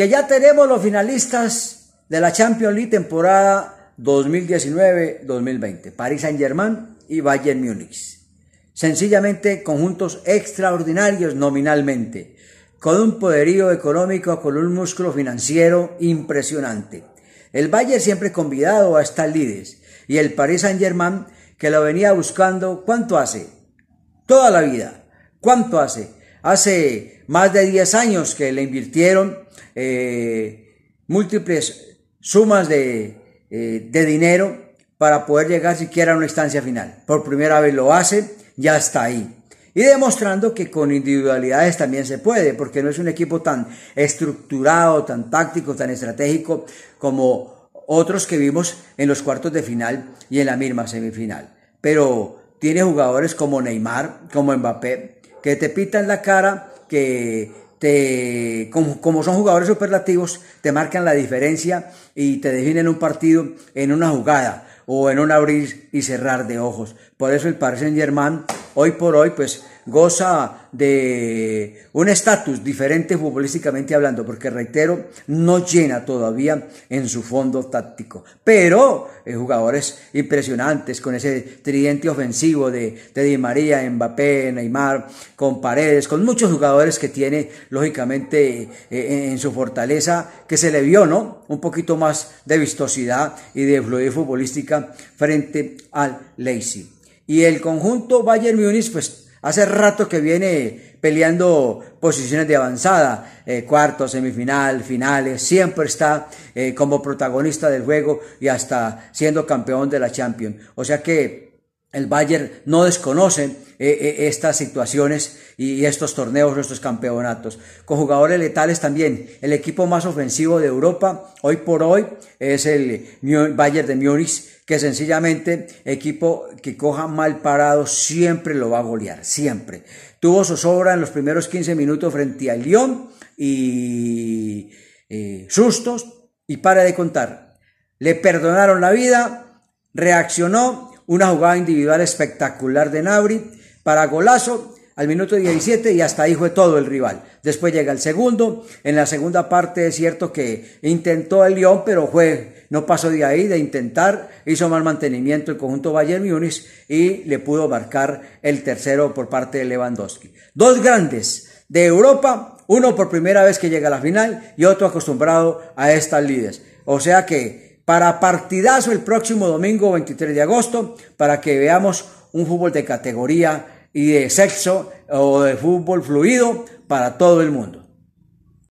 que ya tenemos los finalistas de la Champions League temporada 2019-2020, Paris Saint-Germain y Bayern Múnich. Sencillamente conjuntos extraordinarios nominalmente, con un poderío económico, con un músculo financiero impresionante. El Bayern siempre convidado a estar líderes y el Paris Saint-Germain que lo venía buscando, ¿cuánto hace? Toda la vida. ¿Cuánto hace? Hace más de 10 años que le invirtieron eh, múltiples sumas de, eh, de dinero para poder llegar siquiera a una instancia final. Por primera vez lo hace, ya está ahí y demostrando que con individualidades también se puede, porque no es un equipo tan estructurado, tan táctico, tan estratégico como otros que vimos en los cuartos de final y en la misma semifinal. Pero tiene jugadores como Neymar, como Mbappé, que te pitan la cara, que te, como, como, son jugadores superlativos, te marcan la diferencia y te definen un partido en una jugada o en un abrir y cerrar de ojos. Por eso el Paris Saint Germain hoy por hoy pues goza de un estatus diferente futbolísticamente hablando, porque reitero, no llena todavía en su fondo táctico. Pero eh, jugadores impresionantes con ese tridente ofensivo de, Teddy María, Mbappé, Neymar, con Paredes, con muchos jugadores que tiene lógicamente eh, en, su fortaleza, que se le vio, ¿no? Un poquito más de vistosidad y de fluidez futbolística frente al Leipzig. Y el conjunto Bayern Munich pues hace rato que viene peleando posiciones de avanzada, eh, cuarto, semifinal, finales, siempre está eh, como protagonista del juego y hasta siendo campeón de la Champions. O sea que el Bayern no desconoce eh, eh, estas situaciones y estos torneos, nuestros campeonatos. Con jugadores letales también. El equipo más ofensivo de Europa hoy por hoy es el Bayern de Múnich, que sencillamente equipo que coja mal parado siempre lo va a golear, siempre. Tuvo sobra en los primeros 15 minutos frente al Lyon y eh, sustos y para de contar. Le perdonaron la vida, reaccionó una jugada individual espectacular de Nabri para golazo al minuto 17 y hasta ahí fue todo el rival. Después llega el segundo. En la segunda parte es cierto que intentó el León, pero fue, no pasó de ahí de intentar. Hizo mal mantenimiento el conjunto Bayern Múnich y le pudo marcar el tercero por parte de Lewandowski. Dos grandes de Europa, uno por primera vez que llega a la final y otro acostumbrado a estas lides. O sea que para partidazo el próximo domingo 23 de agosto para que veamos un fútbol de categoría y de sexo o de fútbol fluido para todo el mundo.